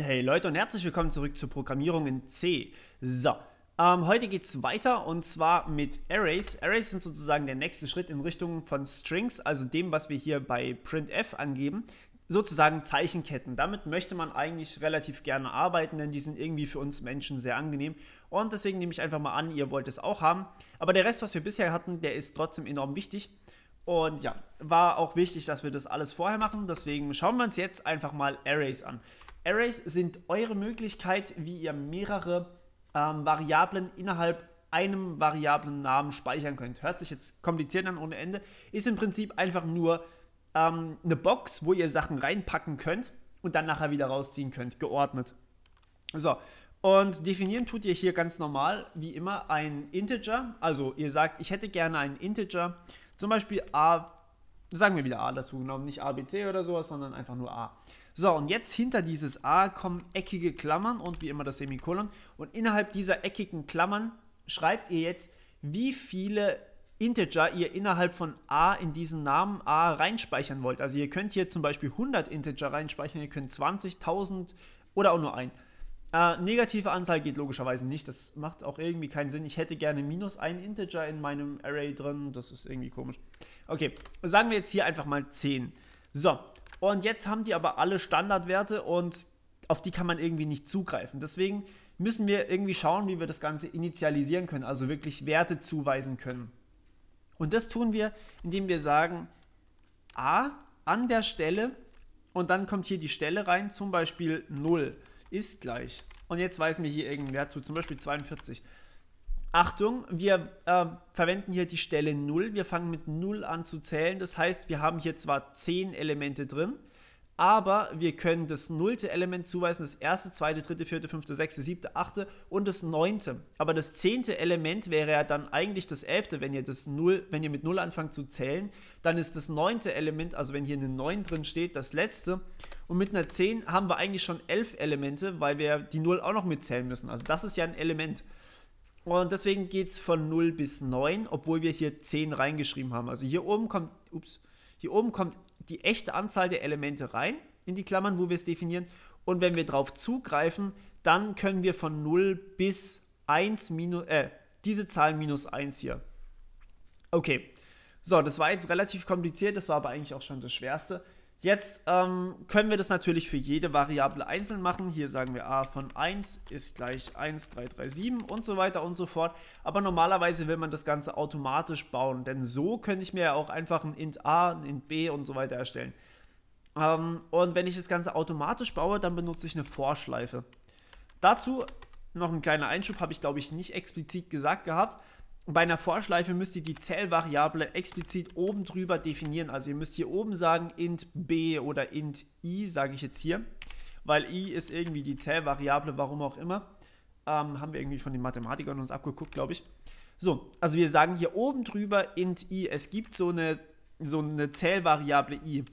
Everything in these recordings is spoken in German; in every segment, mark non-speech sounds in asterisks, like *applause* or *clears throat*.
Hey Leute und herzlich willkommen zurück zur Programmierung in C. So, ähm, heute geht es weiter und zwar mit Arrays. Arrays sind sozusagen der nächste Schritt in Richtung von Strings, also dem, was wir hier bei printf angeben, sozusagen Zeichenketten. Damit möchte man eigentlich relativ gerne arbeiten, denn die sind irgendwie für uns Menschen sehr angenehm. Und deswegen nehme ich einfach mal an, ihr wollt es auch haben. Aber der Rest, was wir bisher hatten, der ist trotzdem enorm wichtig. Und ja, war auch wichtig, dass wir das alles vorher machen. Deswegen schauen wir uns jetzt einfach mal Arrays an. Arrays sind eure Möglichkeit, wie ihr mehrere ähm, Variablen innerhalb einem variablen Namen speichern könnt. Hört sich jetzt kompliziert an ohne Ende. Ist im Prinzip einfach nur ähm, eine Box, wo ihr Sachen reinpacken könnt und dann nachher wieder rausziehen könnt, geordnet. So, und definieren tut ihr hier ganz normal, wie immer, ein Integer. Also ihr sagt, ich hätte gerne einen Integer zum Beispiel A, sagen wir wieder A dazu genommen, nicht ABC oder sowas, sondern einfach nur A. So, und jetzt hinter dieses A kommen eckige Klammern und wie immer das Semikolon. Und innerhalb dieser eckigen Klammern schreibt ihr jetzt, wie viele Integer ihr innerhalb von A in diesen Namen A reinspeichern wollt. Also ihr könnt hier zum Beispiel 100 Integer reinspeichern, ihr könnt 20.000 oder auch nur ein. Äh, negative Anzahl geht logischerweise nicht, das macht auch irgendwie keinen Sinn. Ich hätte gerne minus einen Integer in meinem Array drin, das ist irgendwie komisch. Okay, sagen wir jetzt hier einfach mal 10. So, und jetzt haben die aber alle Standardwerte und auf die kann man irgendwie nicht zugreifen. Deswegen müssen wir irgendwie schauen, wie wir das Ganze initialisieren können, also wirklich Werte zuweisen können. Und das tun wir, indem wir sagen, a an der Stelle und dann kommt hier die Stelle rein, zum Beispiel 0 ist gleich. Und jetzt weisen wir hier irgendeinen Wert zu, zum Beispiel 42. Achtung, wir äh, verwenden hier die Stelle 0. Wir fangen mit 0 an zu zählen. Das heißt, wir haben hier zwar 10 Elemente drin, aber wir können das nullte Element zuweisen, das erste, zweite, dritte, vierte, fünfte, sechste, siebte, achte und das neunte. Aber das zehnte Element wäre ja dann eigentlich das elfte, wenn ihr das null, wenn ihr mit null anfangt zu zählen, dann ist das neunte Element, also wenn hier eine 9 drin steht, das letzte. Und mit einer 10 haben wir eigentlich schon elf Elemente, weil wir die 0 auch noch mitzählen müssen. Also das ist ja ein Element. Und deswegen geht es von 0 bis 9, obwohl wir hier 10 reingeschrieben haben. Also hier oben kommt, ups, hier oben kommt die echte Anzahl der Elemente rein in die Klammern, wo wir es definieren. Und wenn wir darauf zugreifen, dann können wir von 0 bis 1 minus, äh, diese Zahl minus 1 hier. Okay, so, das war jetzt relativ kompliziert, das war aber eigentlich auch schon das Schwerste. Jetzt ähm, können wir das natürlich für jede Variable einzeln machen. Hier sagen wir a von 1 ist gleich 1, 3, 3, 7 und so weiter und so fort. Aber normalerweise will man das Ganze automatisch bauen, denn so könnte ich mir ja auch einfach ein int a, ein int b und so weiter erstellen. Ähm, und wenn ich das Ganze automatisch baue, dann benutze ich eine Vorschleife. Dazu noch ein kleiner Einschub, habe ich glaube ich nicht explizit gesagt gehabt bei einer Vorschleife müsst ihr die Zählvariable explizit oben drüber definieren. Also ihr müsst hier oben sagen int b oder int i, sage ich jetzt hier, weil i ist irgendwie die Zählvariable, warum auch immer. Ähm, haben wir irgendwie von den Mathematikern uns abgeguckt, glaube ich. So, also wir sagen hier oben drüber int i. Es gibt so eine, so eine Zählvariable i.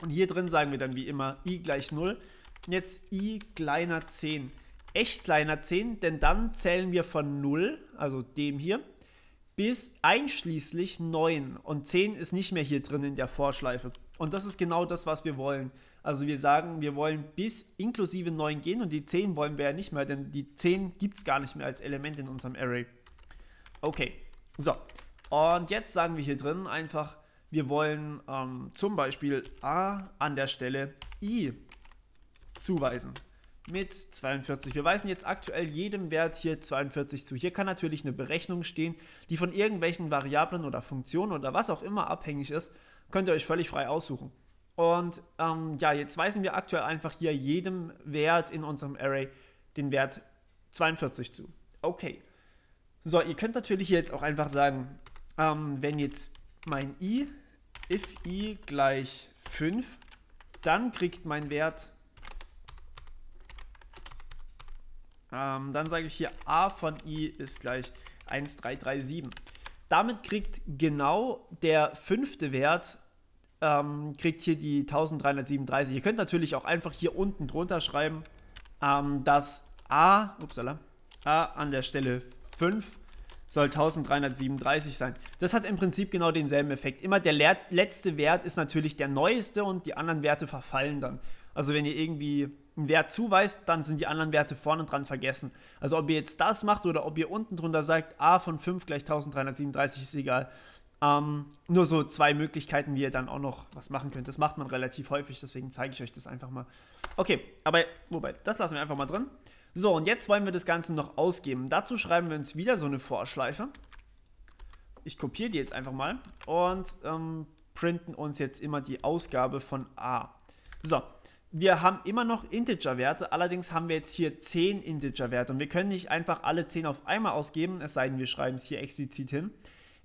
Und hier drin sagen wir dann wie immer i gleich 0. Und jetzt i kleiner 10. Echt kleiner 10, denn dann zählen wir von 0, also dem hier, bis einschließlich 9. Und 10 ist nicht mehr hier drin in der Vorschleife. Und das ist genau das, was wir wollen. Also wir sagen, wir wollen bis inklusive 9 gehen und die 10 wollen wir ja nicht mehr, denn die 10 gibt es gar nicht mehr als Element in unserem Array. Okay, so. Und jetzt sagen wir hier drin einfach, wir wollen ähm, zum Beispiel a an der Stelle i zuweisen mit 42. Wir weisen jetzt aktuell jedem Wert hier 42 zu. Hier kann natürlich eine Berechnung stehen, die von irgendwelchen Variablen oder Funktionen oder was auch immer abhängig ist. Könnt ihr euch völlig frei aussuchen. Und ähm, ja, jetzt weisen wir aktuell einfach hier jedem Wert in unserem Array den Wert 42 zu. Okay. So, ihr könnt natürlich jetzt auch einfach sagen, ähm, wenn jetzt mein i, if i gleich 5, dann kriegt mein Wert Ähm, dann sage ich hier a von i ist gleich 1337. Damit kriegt genau der fünfte Wert, ähm, kriegt hier die 1337. Ihr könnt natürlich auch einfach hier unten drunter schreiben, ähm, dass a, upsala, a an der Stelle 5 soll 1337 sein. Das hat im Prinzip genau denselben Effekt. Immer der letzte Wert ist natürlich der neueste und die anderen Werte verfallen dann. Also wenn ihr irgendwie einen Wert zuweist, dann sind die anderen Werte vorne dran vergessen. Also ob ihr jetzt das macht oder ob ihr unten drunter sagt, a von 5 gleich 1337 ist egal. Ähm, nur so zwei Möglichkeiten, wie ihr dann auch noch was machen könnt. Das macht man relativ häufig, deswegen zeige ich euch das einfach mal. Okay, aber wobei, das lassen wir einfach mal drin. So, und jetzt wollen wir das Ganze noch ausgeben. Dazu schreiben wir uns wieder so eine Vorschleife. Ich kopiere die jetzt einfach mal und ähm, printen uns jetzt immer die Ausgabe von a. So, wir haben immer noch Integer-Werte, allerdings haben wir jetzt hier 10 Integer-Werte und wir können nicht einfach alle 10 auf einmal ausgeben, es sei denn, wir schreiben es hier explizit hin.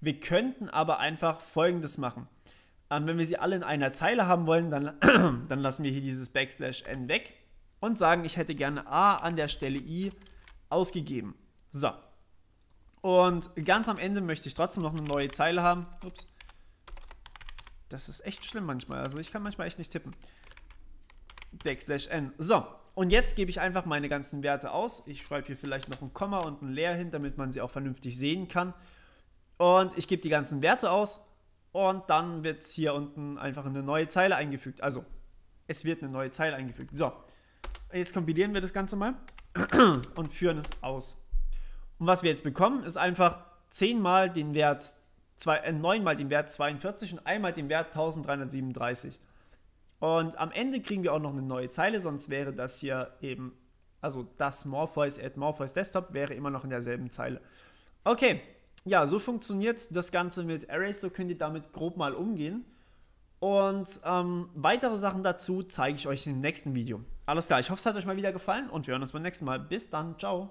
Wir könnten aber einfach folgendes machen. Ähm, wenn wir sie alle in einer Zeile haben wollen, dann, *clears throat* dann lassen wir hier dieses Backslash n weg und sagen, ich hätte gerne a an der Stelle i ausgegeben. So. Und ganz am Ende möchte ich trotzdem noch eine neue Zeile haben. Ups. Das ist echt schlimm manchmal. Also ich kann manchmal echt nicht tippen. Backslash n. So, und jetzt gebe ich einfach meine ganzen Werte aus. Ich schreibe hier vielleicht noch ein Komma und ein Leer hin, damit man sie auch vernünftig sehen kann. Und ich gebe die ganzen Werte aus und dann wird hier unten einfach eine neue Zeile eingefügt. Also, es wird eine neue Zeile eingefügt. So, jetzt kompilieren wir das Ganze mal *clears throat* und führen es aus. Und was wir jetzt bekommen, ist einfach 10 mal den Wert, 2, äh, 9 mal den Wert 42 und einmal den Wert 1337. Und am Ende kriegen wir auch noch eine neue Zeile, sonst wäre das hier eben, also das Morpheus at Morpheus Desktop wäre immer noch in derselben Zeile. Okay, ja, so funktioniert das Ganze mit Arrays, so könnt ihr damit grob mal umgehen. Und ähm, weitere Sachen dazu zeige ich euch im nächsten Video. Alles klar, ich hoffe, es hat euch mal wieder gefallen und wir hören uns beim nächsten Mal. Bis dann, ciao.